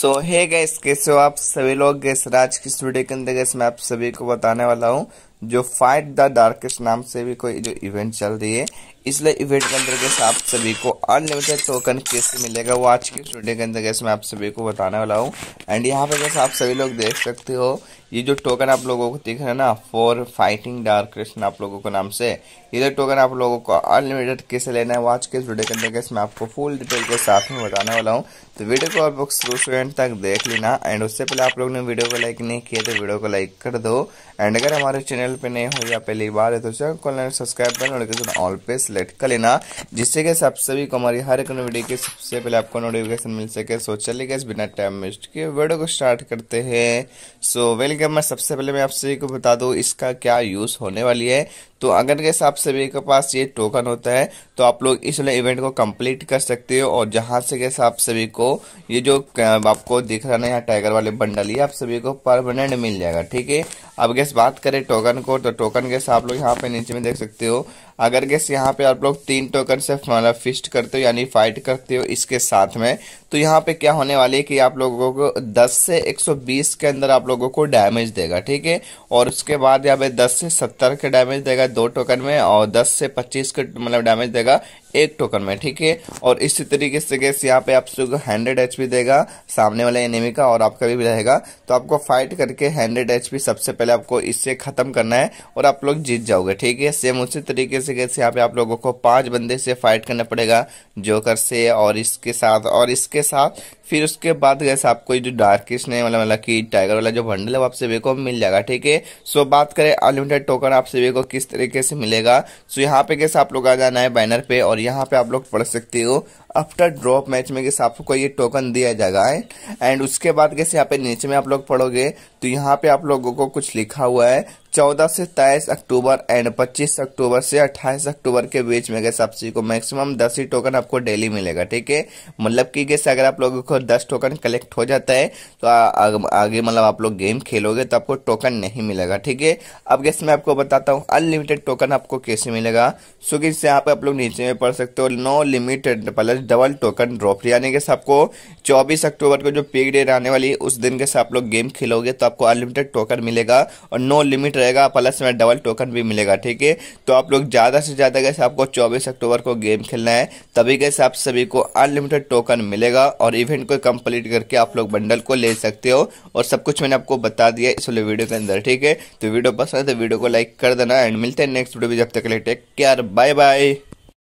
सो है गैस कैसे हो आप सभी लोग गैस राज की स्टूडियो के अंदर गैस मैं आप सभी को बताने वाला हूँ जो फाइट द डार्केस्ट नाम से भी कोई जो इवेंट चल रही है इसलिए इवेंट के अंदर गैस आप सभी को अनलिमिटेड टोकन कैसे मिलेगा वो आज की स्टूडियो के अंदर गैस मैं आप सभी को बताने वाला हूँ एंड यहाँ पे गैस आप सभी लोग देख सकते हो ये जो टोकन आप लोगों को दिख रहा है ना फॉर फाइटिंग डार्क कृष्ण आप लोगों को नाम से ये जो टोकन आप लोगों को अनलिमिटेड कैसे लेना है वो आज के इस वीडियो के अंदर कैसे मैं आपको फुल डिटेल के साथ में बताने वाला हूँ तो वीडियो को आप लोग शुरू से एंड तक देख लेना एंड उससे पहले आप लोगों ने वीडियो को लाइक नहीं किया तो वीडियो को लाइक कर दो एंड अगर हमारे चैनल पर नहीं हो या पहली बार है तो चैनल सब्सक्राइब कर नोटिफिकेशन ऑल पे सिलेक्ट कर लेना जिससे कि सब सभी को हमारी हर एक वीडियो की सबसे पहले आपको नोटिफिकेशन मिल सके सो चलिए बिना टाइम वेस्ट किए वीडियो को स्टार्ट करते हैं सो वेल निगम मैं सबसे पहले मैं आप सभी को बता दूं इसका क्या यूज़ होने वाली है तो अगर के आप सभी के पास ये टोकन होता है तो आप लोग इस वाले इवेंट को कंप्लीट कर सकते हो और जहाँ से कैसे आप सभी को ये जो आपको दिख रहा ना यहाँ टाइगर वाले बंडल ये आप सभी को परमानेंट मिल जाएगा ठीक है अब गैस बात करें टोकन को तो टोकन गैस आप लोग यहाँ पे नीचे में देख सकते हो अगर गैस यहाँ पे आप लोग तीन टोकन से मतलब फिस्ट करते हो यानी फाइट करते हो इसके साथ में तो यहाँ पे क्या होने वाली है कि आप लोगों को 10 से 120 के अंदर आप लोगों को डैमेज देगा ठीक है और उसके बाद यहाँ पे 10 से 70 के डैमेज देगा देगा दो टोकन में और 10 से 25 को मतलब डैमेज देगा एक टोकन में ठीक है और इसी तरीके से गैस यहाँ पे आप आपको हंड्रेड एच देगा सामने वाले एनिमी का और आपका भी रहेगा तो आपको फाइट करके हंड्रेड एच सबसे पहले आपको इससे खत्म करना है और आप लोग जीत जाओगे ठीक है सेम उसी तरीके से गैस यहाँ पे आप लोगों को पांच बंदे से फाइट करना पड़ेगा जोकर से और इसके साथ और इसके साथ फिर उसके बाद गैस आपको जो डार्किश ने वाला मतलब कि टाइगर वाला जो बंडल है वो आप सभी को मिल जाएगा ठीक है सो बात करें अनलिमिटेड टोकन आप सभी को किस तरीके से मिलेगा सो यहाँ पे गैस आप लोग आ जाना है बैनर पे और यहाँ पे आप लोग पढ़ सकते हो आफ्टर ड्रॉप मैच में कैसे आपको ये टोकन दिया जाएगा एंड उसके बाद कैसे यहाँ पे नीचे में आप लोग पढ़ोगे तो यहाँ पे आप लोगों को कुछ लिखा हुआ है 14 से 23 अक्टूबर एंड 25 अक्टूबर से 28 अक्टूबर के बीच में गैस आपसी को मैक्सिमम 10 ही टोकन आपको डेली मिलेगा ठीक है मतलब कि गैस अगर आप लोगों को 10 टोकन कलेक्ट हो जाता है तो आ, आगे मतलब आप लोग गेम खेलोगे तो आपको टोकन नहीं मिलेगा ठीक है अब गैस मैं आपको बताता हूँ अनलिमिटेड टोकन आपको कैसे मिलेगा सो गैस यहाँ आप लोग नीचे में पढ़ सकते हो no limited plus double token drop यानी गैस आपको चौबीस अक्टूबर को जो पीक डेट आने वाली उस दिन गैस आप लोग गेम खेलोगे तो आपको अनलिमिटेड टोकन मिलेगा और नो लिमिट रहेगा प्लस में डबल टोकन भी मिलेगा ठीक है तो आप लोग ज़्यादा से ज़्यादा कैसे आपको चौबीस अक्टूबर को गेम खेलना है तभी कैसे आप सभी को अनलिमिटेड टोकन मिलेगा और इवेंट को कंप्लीट करके आप लोग बंडल को ले सकते हो और सब कुछ मैंने आपको बता दिया इसलिए वीडियो के अंदर ठीक है तो वीडियो पसंद है तो वीडियो को लाइक कर देना एंड मिलते हैं नेक्स्ट वीडियो भी जब तक के लिए टेक केयर बाय बाय